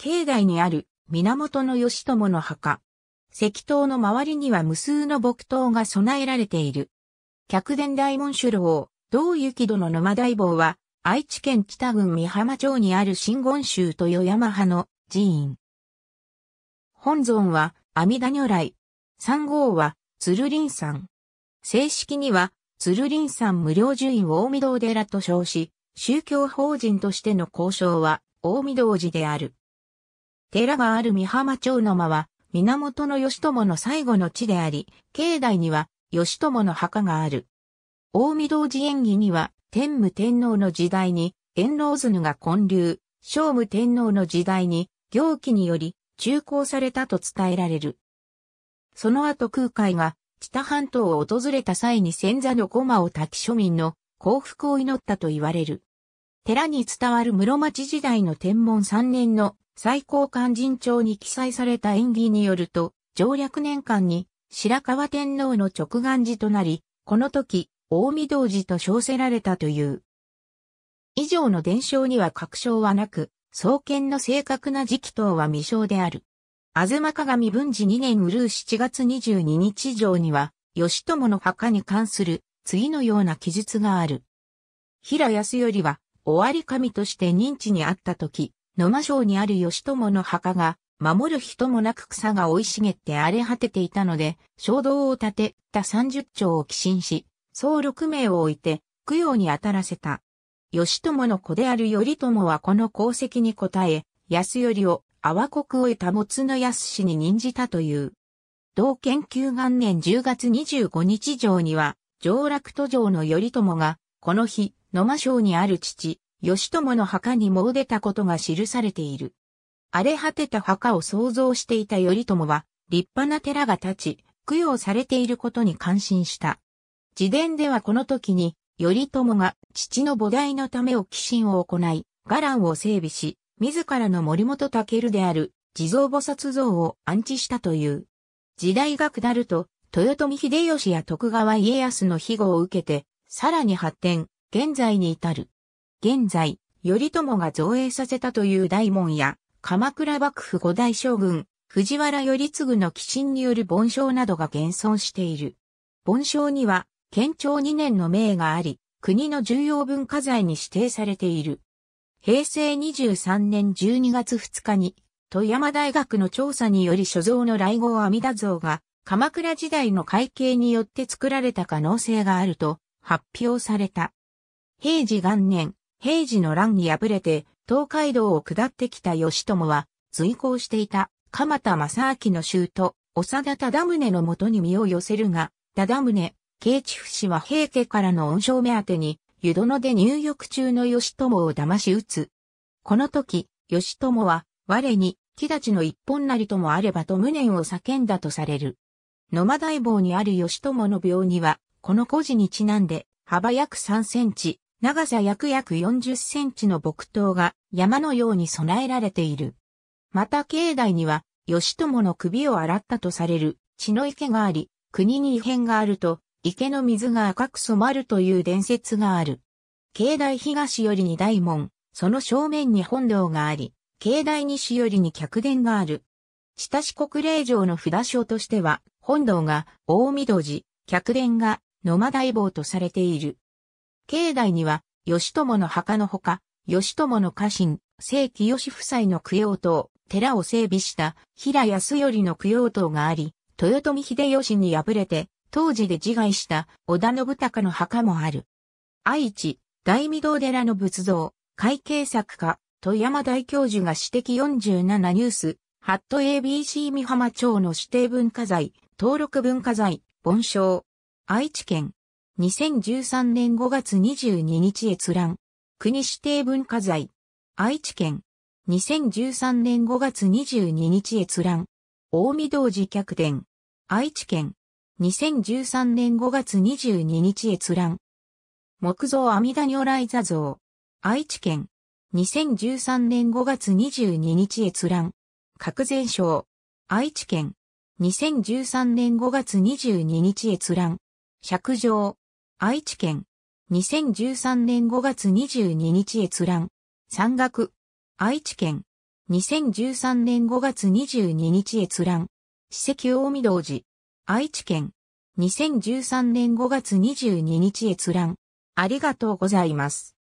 境内にある源義朝の墓。石塔の周りには無数の木刀が備えられている。客伝大門主郎、道行殿沼大坊は、愛知県北郡美浜町にある新言宗と与山派の寺院。本尊は阿弥陀如来。三号は鶴林山。正式には鶴林山無料寺院大御堂寺と称し、宗教法人としての交渉は大御堂寺である。寺がある三浜町の間は、源義朝の最後の地であり、境内には義朝の墓がある。大御堂寺演技には、天武天皇の時代に、遠老図が建立、聖武天皇の時代に、行基により、中興されたと伝えられる。その後空海が、知多半島を訪れた際に仙座の駒を焚き庶民の幸福を祈ったと言われる。寺に伝わる室町時代の天文3年の最高勧進帳に記載された演技によると、上略年間に白河天皇の直眼寺となり、この時、大御堂寺と称せられたという。以上の伝承には確証はなく、創建の正確な時期等は未詳である。あずま鏡文治2年うるう7月22日上には、義友の墓に関する次のような記述がある。平康りは、終わり神として認知にあった時、野間省にある義友の墓が、守る人もなく草が生い茂って荒れ果てていたので、衝動を立てた三十丁を寄進し、総六名を置いて、供養に当たらせた。義友の子である頼朝はこの功績に応え、安頼を阿波国を得たもつの安氏に任じたという。同研究元年10月25日上には、上洛途上の頼朝が、この日、野間省にある父、義友の墓にも出たことが記されている。荒れ果てた墓を想像していた頼朝は、立派な寺が立ち、供養されていることに感心した。自伝ではこの時に、頼朝が父の母大のためを寄進を行い、伽藍を整備し、自らの森本武である地蔵菩薩像を安置したという。時代が下ると、豊臣秀吉や徳川家康の庇護を受けて、さらに発展、現在に至る。現在、頼朝が造営させたという大門や、鎌倉幕府五大将軍、藤原頼次の寄進による盆章などが現存している。盆章には、県庁2年の命があり、国の重要文化財に指定されている。平成23年12月2日に、富山大学の調査により所蔵の来号阿弥陀像が、鎌倉時代の会計によって作られた可能性があると発表された。平治元年、平治の乱に敗れて、東海道を下ってきた義朝は、随行していた、鎌田正明の衆と、長田忠宗のもとに身を寄せるが、忠宗、慶知府氏は平家からの恩賞目当てに、湯殿で入浴中の義朝を騙し撃つ。この時、義朝は、我に、木立の一本なりともあればと無念を叫んだとされる。野間大坊にある義朝の病には、この故事にちなんで、幅約3センチ、長さ約約40センチの木刀が山のように備えられている。また境内には、吉友の首を洗ったとされる血の池があり、国に異変があると、池の水が赤く染まるという伝説がある。境内東よりに大門、その正面に本堂があり、境内西よりに客殿がある。下四国霊城の札所としては、本堂が大御堂寺、客殿が野間大坊とされている。境内には、吉友の墓のほか、吉友の家臣、正規吉夫妻の供養塔、寺を整備した平康頼の供養塔があり、豊臣秀吉に敗れて、当時で自害した織田信孝の墓もある。愛知、大御堂寺の仏像、会計作家、富山大教授が指摘47ニュース、ハット ABC 三浜町の指定文化財、登録文化財、盆章。愛知県、2013年5月22日閲覧。国指定文化財。愛知県。2013年5月22日閲覧。大見堂寺客殿。愛知県。2013年5月22日閲覧。木造阿弥陀如来座像。愛知県。2013年5月22日閲覧。核全省。愛知県。2013年5月22日閲覧。尺状。愛知県。2013年5月22日閲覧。山岳。愛知県。2013年5月22日閲覧。史跡大御堂寺。愛知県。2013年5月22日閲覧。ありがとうございます。